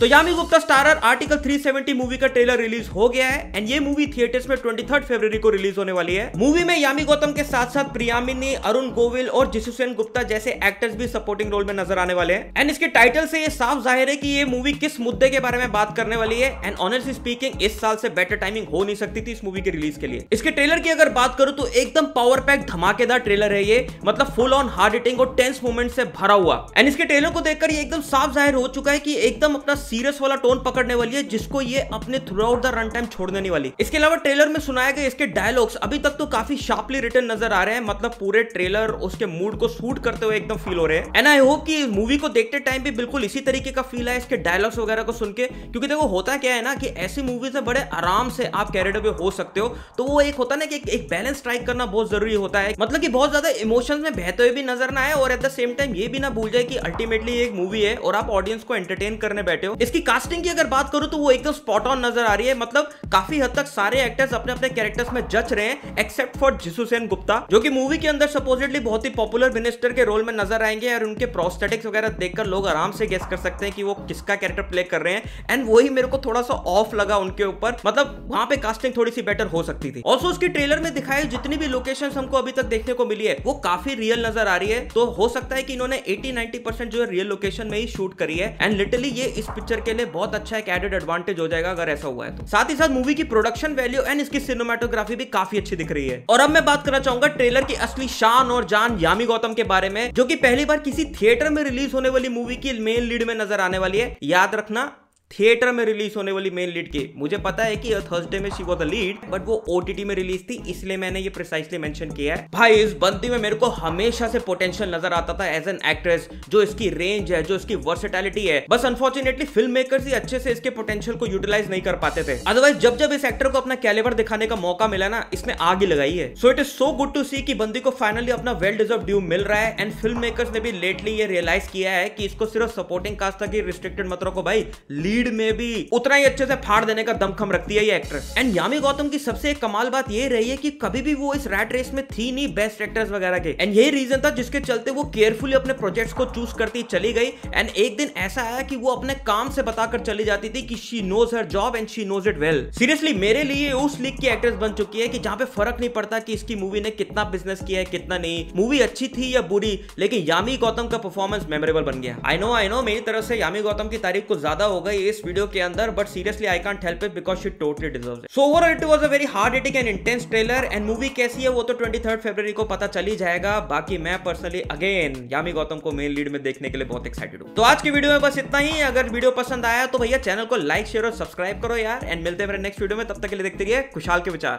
तो Yami Gupta starrer article 370 movie का trailer release हो गया है एंड ये मूवी थिएटर्स में 23 फरवरी को रिलीज होने वाली है मूवी में यामी गौतम के साथ साथ प्रियामिनी अरुण गोविल और जिसुसेन गुप्ता जैसे एक्टर्स भी सपोर्टिंग रोल में नजर आने वाले हैं एंड इसके टाइटल से ये साफ जाहिर है की ये मूवी किस मुद्दे के बारे में बात करने वाली है एंड ऑनेस्टली स्पीकिंग इस साल से बेटर टाइमिंग हो नहीं सकती थी इस मूवी के रिलीज के लिए इसके ट्रेलर की अगर बात करूँ तो एकदम पावर पैक धमाकेदार ट्रेलर है ये मतलब फुल ऑन हार्ड हिटिंग और टेंस मूवमेंट से भरा हुआ एंड इसके ट्रेलर को देखकर ये एकदम साफ जाहिर हो चुका है की एकदम अपना सीरियस वाला टोन पकड़ने वाली है जिसको ये अपने throughout the run time छोड़ने नहीं वाली इसके अलावा ट्रेलर में सुनाया गया इसके डायलॉग्स अभी तक तो काफी शार्पली रिटर्न नजर आ रहे हैं मतलब पूरे ट्रेलर उसके मूड को सूट करते हुए एकदम फील हो रहे हैं एंड आई होप की मूवी को देखते टाइम भी बिल्कुल इसी तरीके का फील है इसके डायलॉग्स वगैरह को सुन के क्योंकि देखो होता क्या है ना कि ऐसी मूवीज में बड़े आराम से आप कैरेट अवे हो सकते हो तो वो एक होता ना कि एक बैलेंस स्ट्राइक करना बहुत जरूरी होता है मतलब कि बहुत ज्यादा इमोशंस में बहते हुए भी नजर ना आए और एट द सेम टाइम ये भी ना भूल जाए कि अल्टीमेटली एक मूवी है और आप ऑडियंस को एंटरटेन करने बैठे हो इसकी कास्टिंग की अगर बात करूं तो वो एकदम स्पॉट ऑन नजर आ रही है मतलब काफी हद तक सारे एक्टर्स अपने अपने कैरेक्टर्स में जच रहे हैं एक्सेप्ट फॉर जिसुसेन गुप्ता जो कि मूवी के अंदर सपोजिटली बहुत ही पॉपुलर मिनिस्टर के रोल में नजर आएंगे और उनके प्रोस्थेटिक्स वगैरह देखकर लोग आराम से गेस कर सकते हैं कि वो किसका कैरेक्टर प्ले कर रहे हैं एंड वही मेरे को थोड़ा सा ऑफ लगा उनके ऊपर मतलब वहां पे कास्टिंग थोड़ी सी बेटर हो सकती थी ऑल्सो उसके ट्रेलर में दिखाई जितनी भी लोकेशन हमको अभी तक देखने को मिली है वो काफी रियल नजर आ रही है तो हो सकता है कि इन्होंने एटी नाइनटी जो है रियल लोकेशन में ही शूट करी है एंड लिटरली ये इस आर्चर के लिए बहुत अच्छा एक एडेड एडवांटेज हो जाएगा अगर ऐसा हुआ है तो साथ ही साथ मूवी की प्रोडक्शन वैल्यू एंड इसकी सिनेमाटोग्राफी भी काफी अच्छी दिख रही है और अब मैं बात करना चाहूंगा ट्रेलर की असली शान और जान यामी गौतम के बारे में जो की पहली बार किसी थिएटर में रिलीज होने वाली मूवी की मेन लीड में नजर आने वाली है याद रखना थिएटर में रिलीज होने वाली मेन लीड की मुझे पता है कि थर्सडे में शी वॉज लीड बट वो ओटीटी में रिलीज थी इसलिए मैंने ये प्रिसाइसली मेंशन किया है भाई इस बंदी में मेरे को हमेशा से पोटेंशियल नजर आता था एज एन एक्ट्रेस जो इसकी रेंज है जो इसकी वर्सिटैलिटी है बस अनफॉर्चुनेटली फिल्म मेकर ही अच्छे से इसके पोटेंशियल को यूटिलाइज नहीं कर पाते थे अदरवाइज जब जब इस एक्टर को अपना कैलेवर दिखाने का मौका मिला ना इसने आग ही लगाई है so it is so good to see की बंदी को फाइनली अपना वेल डिजर्व ड्यू मिल रहा है एंड फिल्म मेकर ने भी लेटली ये रियलाइज किया है कि इसको सिर्फ सपोर्टिंग कास्ट तक ही रिस्ट्रिक्टेड मतलब को भाई लीड भीड़ में भी उतना ही अच्छे से फाड़ देने का दमखम रखती है ये एक्ट्रेस एंड यामी गौतम की सबसे कमाल बात ये रही है कि कभी भी वो इस रैट रेस में थी नहीं बेस्ट एक्ट्रेस वगैरह के एंड यही रीजन था जिसके चलते वो केयरफुली अपने प्रोजेक्ट्स को चूज करती चली गई एंड एक दिन ऐसा आया कि वो अपने काम से बताकर चली जाती थी कि she knows her job and she knows it well seriously मेरे लिए उस लीग की एक्ट्रेस बन चुकी है कि जहाँ पे फर्क नहीं पड़ता कि इसकी मूवी ने कितना बिजनेस किया है कितना नहीं मूवी अच्छी थी या बुरी लेकिन यामी गौतम का परफॉर्मेंस मेमोरेबल बन गया आई नो आई नो मेरी तरफ से यामी गौतम की तारीफ कुछ ज्यादा हो गई इस वीडियो के अंदर but seriously I can't help it because she totally deserve so overall it was a very hard eating and intense trailer and movie कैसी है वो तो ट्वेंटी थर्ड फेब्रवरी को पता चल ही जाएगा बाकी मैं पर्सनली अगेन यामी गौतम को मेन लीड में देखने के लिए बहुत एक्साइटेड हूँ तो आज की वीडियो में बस इतना ही अगर वीडियो पसंद आया तो भैया चैनल को लाइक शेयर और सब्सक्राइब करो यार एंड मिलते हैं मेरे नेक्स्ट वीडियो में तब तक के लिए देखते रहिए खुशहाल के विचार